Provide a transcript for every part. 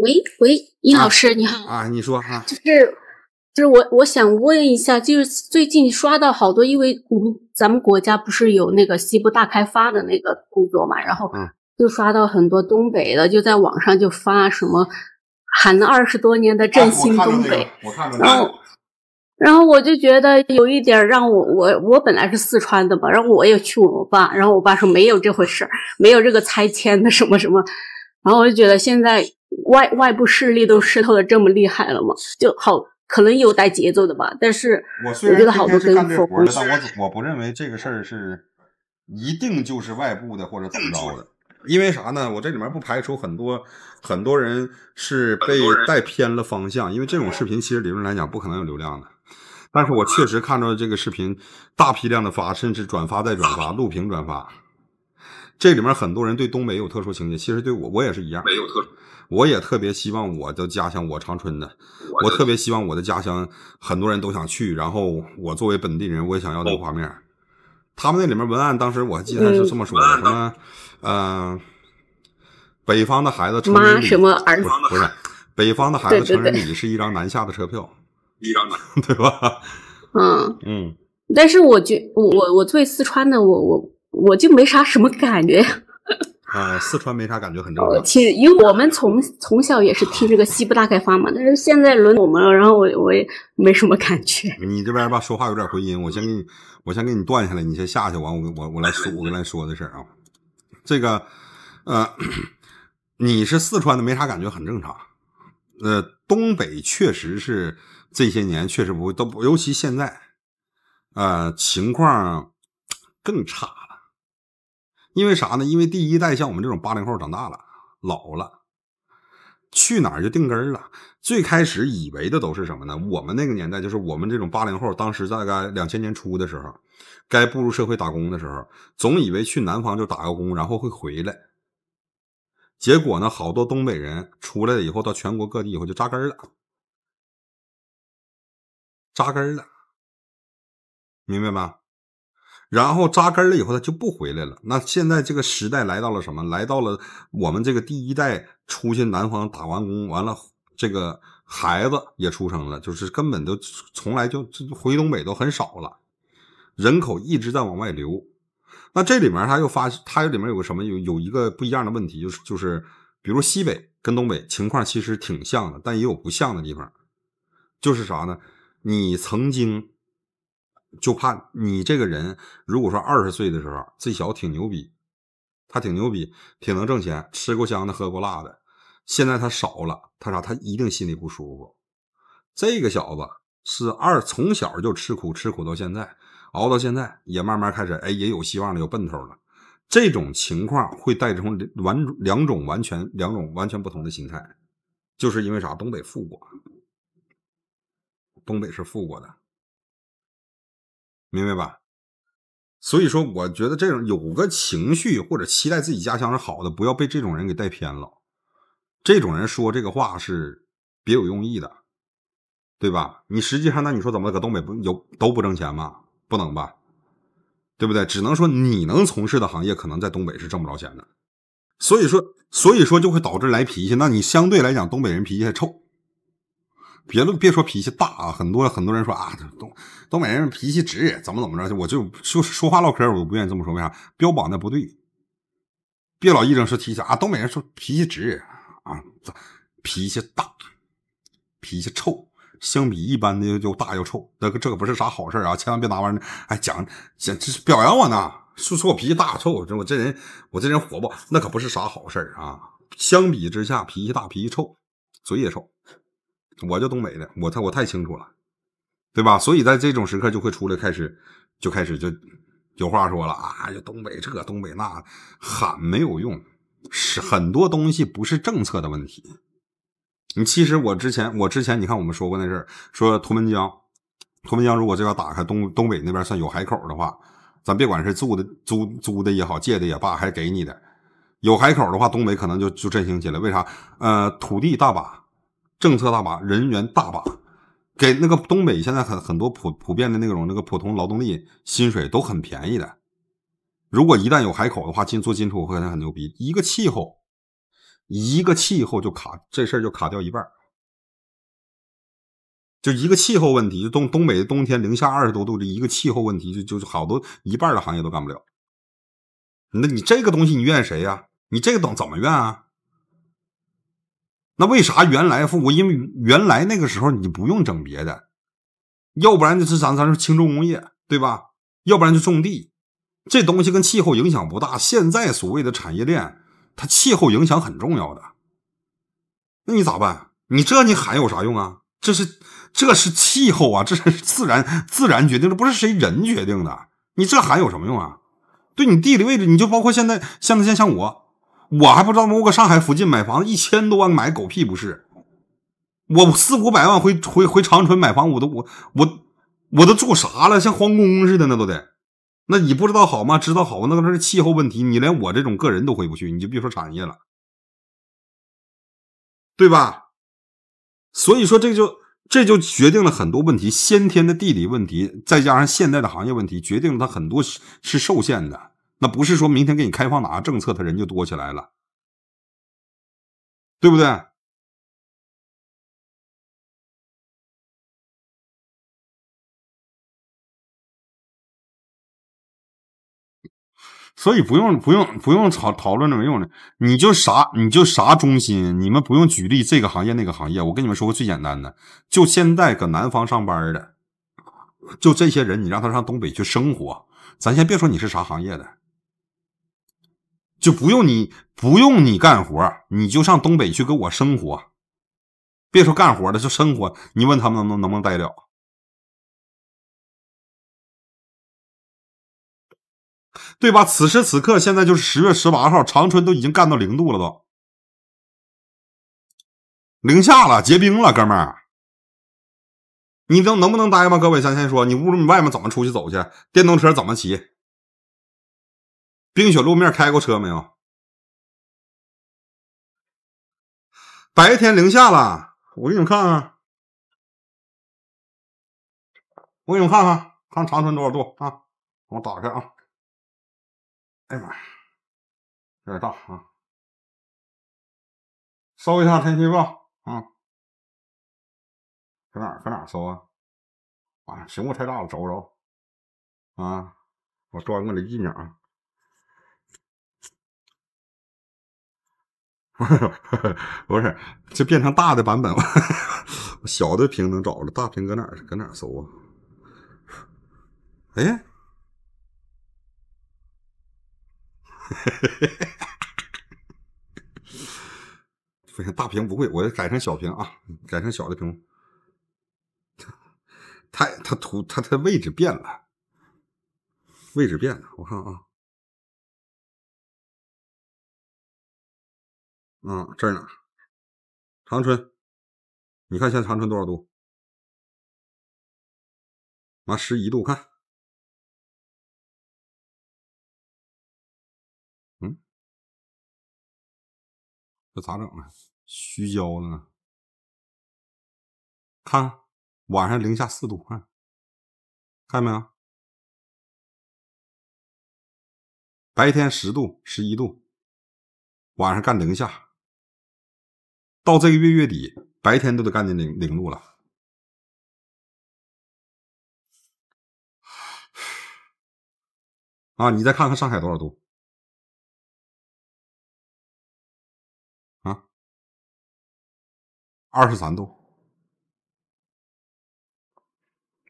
喂喂，殷老师你好啊，你说哈，就是就是我我想问一下，就是最近刷到好多，因为咱们国家不是有那个西部大开发的那个工作嘛，然后就刷到很多东北的就在网上就发什么喊了二十多年的振兴东北，然后然后我就觉得有一点让我我我本来是四川的嘛，然后我也去问我爸，然后我爸说没有这回事没有这个拆迁的什么什么，然后我就觉得现在。外外部势力都渗透的这么厉害了吗？就好，可能有带节奏的吧。但是，我虽然多是干这活的，但我我不认为这个事儿是一定就是外部的或者怎么着的。因为啥呢？我这里面不排除很多很多人是被带偏了方向。因为这种视频其实理论来讲不可能有流量的，但是我确实看到这个视频大批量的发，甚至转发再转发，录屏转发。这里面很多人对东北有特殊情节，其实对我我也是一样。没有特殊，我也特别希望我的家乡，我长春的，我特别希望我的家乡，很多人都想去。然后我作为本地人，我也想要那个画面。他们那里面文案当时我还记得是这么说的，什么，嗯，北方的孩子成人礼，什么，不是，北方的孩子成人礼是一张南下的车票，一张，对吧？嗯嗯。但是我觉，我我我作为四川的，我我。我就没啥什么感觉，啊，四川没啥感觉很正常。其实，因为我们从从小也是听这个西部大开发嘛，但是现在轮我们了，然后我我也没什么感觉。你这边吧，说话有点回音，我先给你，我先给你断下来，你先下去，完我我我来说，我跟来说的事啊。这个，呃，你是四川的，没啥感觉很正常。呃，东北确实是这些年确实不都，尤其现在，呃，情况更差。因为啥呢？因为第一代像我们这种八零后长大了，老了，去哪儿就定根儿了。最开始以为的都是什么呢？我们那个年代，就是我们这种八零后，当时大概两千年初的时候，该步入社会打工的时候，总以为去南方就打个工，然后会回来。结果呢，好多东北人出来了以后，到全国各地以后就扎根了，扎根了，明白吗？然后扎根了以后，他就不回来了。那现在这个时代来到了什么？来到了我们这个第一代出去南方打完工，完了这个孩子也出生了，就是根本都从来就回东北都很少了，人口一直在往外流。那这里面他又发，它里面有个什么？有有一个不一样的问题，就是就是，比如西北跟东北情况其实挺像的，但也有不像的地方。就是啥呢？你曾经。就怕你这个人，如果说二十岁的时候，这小子挺牛逼，他挺牛逼，挺能挣钱，吃过香的，喝过辣的。现在他少了，他啥？他一定心里不舒服。这个小子是二，从小就吃苦，吃苦到现在，熬到现在，也慢慢开始，哎，也有希望了，有奔头了。这种情况会带出两完两种完全两种完全不同的心态，就是因为啥？东北富过，东北是富国的。明白吧？所以说，我觉得这种有个情绪或者期待自己家乡是好的，不要被这种人给带偏了。这种人说这个话是别有用意的，对吧？你实际上，那你说怎么搁东北不有都不挣钱吗？不能吧？对不对？只能说你能从事的行业可能在东北是挣不着钱的。所以说，所以说就会导致来脾气。那你相对来讲，东北人脾气还臭。别论别说脾气大啊，很多很多人说啊，东东北人脾气直，怎么怎么着，我就说说话唠嗑，我都不愿意这么说，为啥？标榜的不对，别老一整说脾气啊，东北人说脾气直啊，脾气大，脾气臭，相比一般的就大又臭，个这可不是啥好事啊，千万别拿玩意儿，哎，讲讲这是表扬我呢，说说我脾气大臭，我这人我这人火爆，那可不是啥好事啊，相比之下，脾气大，脾气臭，嘴也臭。我就东北的，我太我太清楚了，对吧？所以在这种时刻就会出来开始，就开始就有话说了啊！就东北这东北那喊没有用，是很多东西不是政策的问题。你其实我之前我之前你看我们说过那事儿，说图门江，图门江如果这要打开东东北那边算有海口的话，咱别管是租的租租的也好借的也罢，还给你的，有海口的话，东北可能就就振兴起来。为啥？呃，土地大把。政策大把，人员大把，给那个东北现在很很多普普遍的那种那个普通劳动力薪水都很便宜的。如果一旦有海口的话，进做进出会很牛逼。一个气候，一个气候就卡，这事儿就卡掉一半。就一个气候问题，就东东北的冬天零下二十多度，这一个气候问题就就是好多一半的行业都干不了。那你这个东西你怨谁呀？你这个等怎么怨啊？那为啥原来国？因为原来那个时候你不用整别的，要不然就是咱咱说轻重工业，对吧？要不然就种地，这东西跟气候影响不大。现在所谓的产业链，它气候影响很重要的。那你咋办？你这你喊有啥用啊？这是这是气候啊，这是自然自然决定的，不是谁人决定的。你这喊有什么用啊？对你地理位置，你就包括现在现在像像我。我还不知道吗？我搁上海附近买房一千多万买狗屁不是。我四五百万回回回长春买房，我都我我我都住啥了？像皇宫似的那都得。那你不知道好吗？知道好，那都是气候问题。你连我这种个人都回不去，你就别说产业了，对吧？所以说这就这就决定了很多问题，先天的地理问题，再加上现在的行业问题，决定了它很多是是受限的。那不是说明天给你开放哪个政策，他人就多起来了，对不对？所以不用不用不用讨讨论着没用的，你就啥你就啥中心，你们不用举例这个行业那个行业。我跟你们说个最简单的，就现在搁南方上班的，就这些人，你让他上东北去生活，咱先别说你是啥行业的。就不用你，不用你干活，你就上东北去给我生活。别说干活了，就生活，你问他们能能能不能待了，对吧？此时此刻，现在就是十月十八号，长春都已经干到零度了，都零下了，结冰了，哥们儿，你能能不能待吗？各位咱先说，你屋里外面怎么出去走去？电动车怎么骑？冰雪路面开过车没有？白天零下了，我给你们看看，我给你们看看，看长春多少度啊？我打开啊！哎呀妈呀，有点大啊！搜一下天气预报啊！搁哪搁哪搜啊？啊，屏幕太大了，找不着啊！我装过来近点啊！不是，不是，就变成大的版本了。小的屏能找着，大屏搁哪？搁哪搜啊？哎，不行，大屏不会，我改成小屏啊，改成小的屏。他他图他他位置变了，位置变了，我看啊。啊，这儿呢，长春，你看现在长春多少度？妈，十一度，看，嗯，这咋整啊？虚焦了呢。看，晚上零下四度，看，看没有？白天十度、十一度，晚上干零下。到这个月月底，白天都得干到零零度了。啊，你再看看上海多少度？啊，二十三度，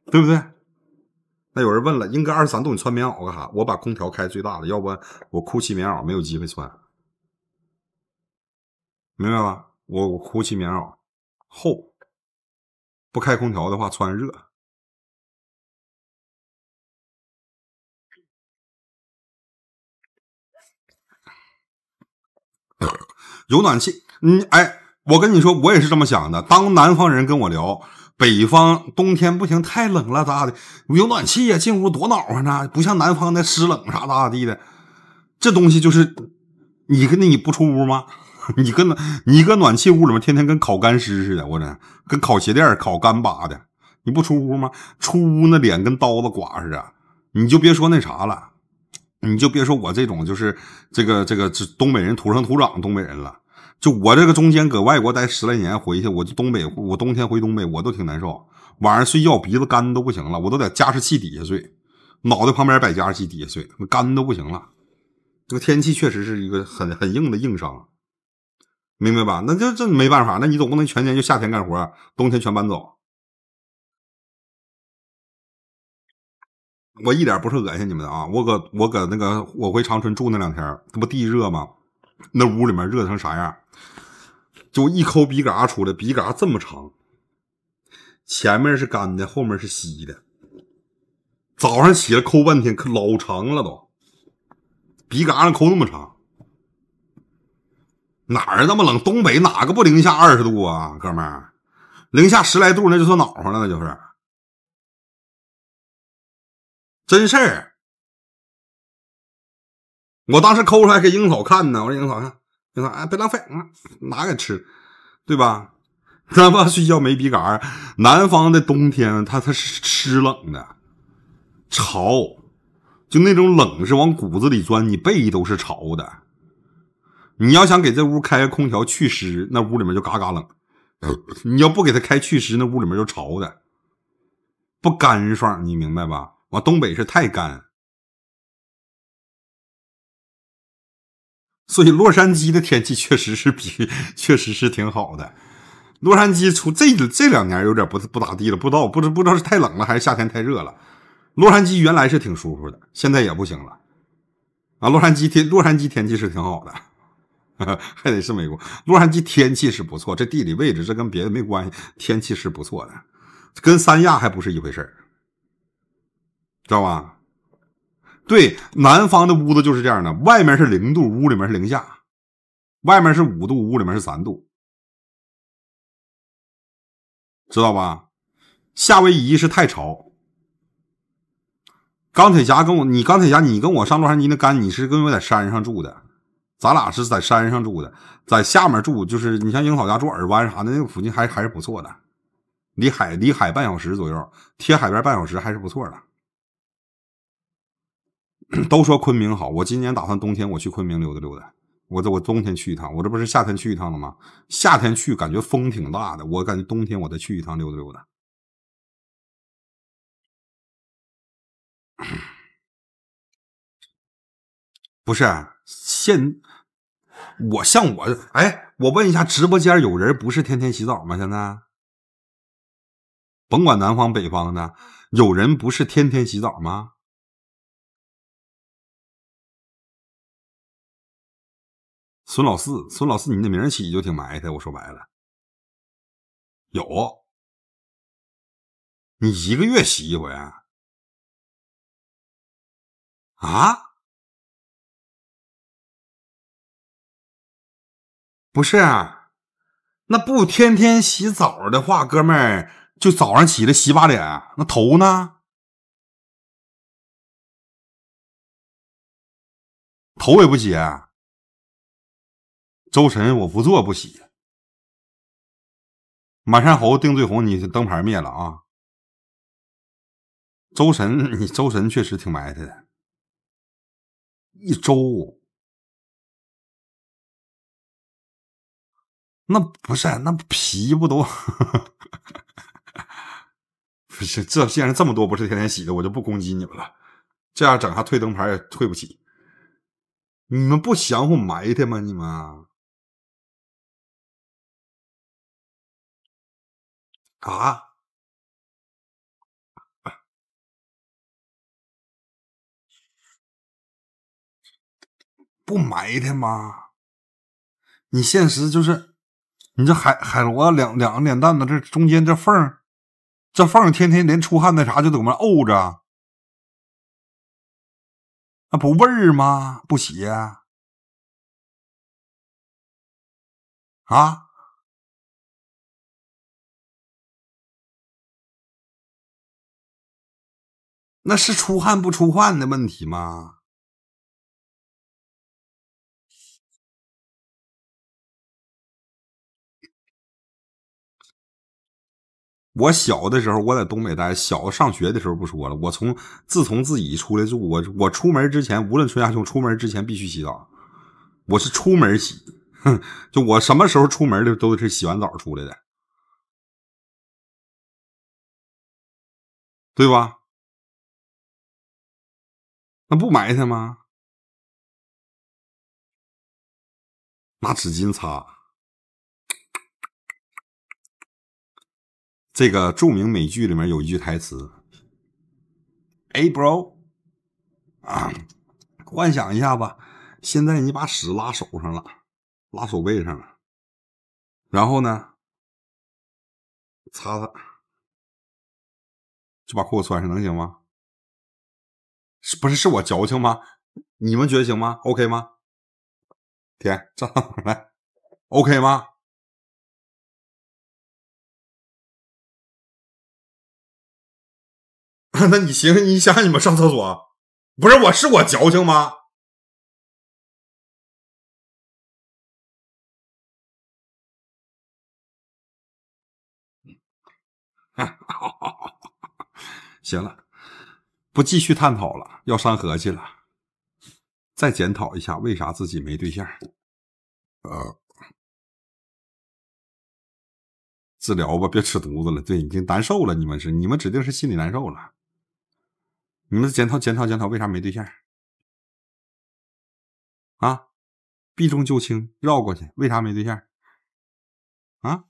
对不对？那有人问了，应该二十三度，你穿棉袄干啥？我把空调开最大的，要不我哭泣棉袄没有机会穿，明白吗？我我呼气棉袄，厚，不开空调的话穿热。有暖气，嗯哎，我跟你说，我也是这么想的。当南方人跟我聊北方冬天不行，太冷了咋的？有暖气呀，进屋多暖和呢，不像南方那湿冷啥咋咋地的。这东西就是，你跟你不出屋吗？你跟你搁暖气屋里面，天天跟烤干尸似的，我这跟烤鞋垫、烤干巴的。你不出屋吗？出屋那脸跟刀子刮似的。你就别说那啥了，你就别说我这种就是这个这个这东北人土生土长东北人了。就我这个中间搁外国待十来年回去，我就东北，我冬天回东北我都挺难受。晚上睡觉鼻子干都不行了，我都在加湿器底下睡，脑袋旁边摆加湿器底下睡，干都不行了。这个天气确实是一个很很硬的硬伤。明白吧？那就这没办法，那你总不能全年就夏天干活，冬天全搬走。我一点不是恶心你们的啊！我搁我搁那个，我回长春住那两天，这不地热吗？那屋里面热成啥样？就一抠鼻嘎出来，鼻嘎这么长，前面是干的，后面是稀的。早上起来抠半天，可老长了都，鼻嘎上抠那么长。哪儿那么冷？东北哪个不零下二十度啊，哥们儿，零下十来度那就算暖和了，那就是真事儿。我当时抠出来给樱桃看呢，我说樱桃看，樱桃哎，别浪费，嗯，拿给吃，对吧？咱爸睡觉没笔杆南方的冬天它它是湿冷的，潮，就那种冷是往骨子里钻，你背都是潮的。你要想给这屋开个空调去湿，那屋里面就嘎嘎冷；你要不给他开去湿，那屋里面就潮的不干爽。你明白吧？往东北是太干，所以洛杉矶的天气确实是比 确实是挺好的。洛杉矶出这这两年有点不不咋地了，不知道不知不知道是太冷了还是夏天太热了。洛杉矶原来是挺舒服的，现在也不行了啊！洛杉矶天洛杉矶天气是挺好的。还得是美国，洛杉矶天气是不错，这地理位置这跟别的没关系，天气是不错的，跟三亚还不是一回事知道吧？对，南方的屋子就是这样的，外面是零度，屋里面是零下，外面是五度，屋里面是三度，知道吧？夏威夷是太潮，钢铁侠跟我，你钢铁侠，你跟我上洛杉矶那干，你是跟我在山上住的。咱俩是在山上住的，在下面住就是你像樱桃家住耳湾啥的，那个附近还还是不错的，离海离海半小时左右，贴海边半小时还是不错的。都说昆明好，我今年打算冬天我去昆明溜达溜达，我这我冬天去一趟，我这不是夏天去一趟了吗？夏天去感觉风挺大的，我感觉冬天我再去一趟溜达溜达。不是现。我像我，哎，我问一下，直播间有人不是天天洗澡吗？现在，甭管南方北方的，有人不是天天洗澡吗？孙老四，孙老四，你的名起就挺埋汰。我说白了，有，你一个月洗一回啊？啊？不是，那不天天洗澡的话，哥们儿就早上起来洗把脸，那头呢？头也不洗。周神，我不做不洗。满山猴定醉红，你灯牌灭了啊？周神，你周神确实挺埋汰的，一周。那不是，那皮不都？不是，这既然这么多，不是天天洗的，我就不攻击你们了。这样整，下退灯牌也退不起。你们不相乎埋汰吗？你们啊？不埋汰吗？你现实就是。你这海海螺两两个脸蛋子，这中间这缝儿，这缝儿天天连出汗那啥就怎么们沤着，那不味儿吗？不洗啊？那是出汗不出汗的问题吗？我小的时候，我在东北待小上学的时候不说了。我从自从自己出来住，我我出门之前，无论春夏秋冬，出门之前必须洗澡。我是出门洗，就我什么时候出门的，都是洗完澡出来的，对吧？那不埋汰吗？拿纸巾擦。这个著名美剧里面有一句台词：“Hey bro，啊，幻想一下吧。现在你把屎拉手上了，拉手背上了，然后呢，擦擦，就把裤子穿上，能行吗？是不是是我矫情吗？你们觉得行吗？OK 吗？天，这来，OK 吗？” 那你行，你想想你们上厕所，不是我，是我矫情吗？行了，不继续探讨了，要上河去了，再检讨一下为啥自己没对象。呃，治疗吧，别吃犊子了。对，已经难受了，你们是，你们指定是心里难受了。你们检讨检讨检讨，为啥没对象？啊，避重就轻，绕过去，为啥没对象？啊？